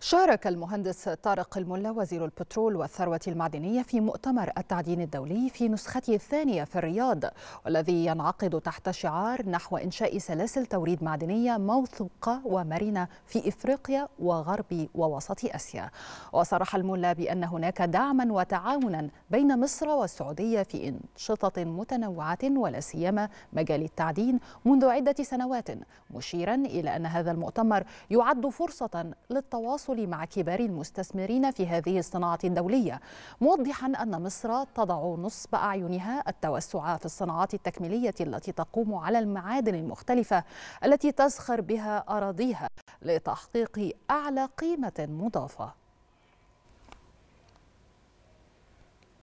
شارك المهندس طارق الملا وزير البترول والثروة المعدنية في مؤتمر التعدين الدولي في نسخته الثانية في الرياض والذي ينعقد تحت شعار نحو إنشاء سلاسل توريد معدنية موثوقة ومرنة في إفريقيا وغرب ووسط آسيا وصرح الملا بأن هناك دعما وتعاونا بين مصر والسعودية في أنشطة متنوعة ولا سيما مجال التعدين منذ عدة سنوات مشيرا إلى أن هذا المؤتمر يعد فرصة للتواصل التواصل مع كبار المستثمرين في هذه الصناعة الدولية موضحا أن مصر تضع نصب أعينها التوسع في الصناعات التكميلية التي تقوم على المعادن المختلفة التي تزخر بها أراضيها لتحقيق أعلى قيمة مضافة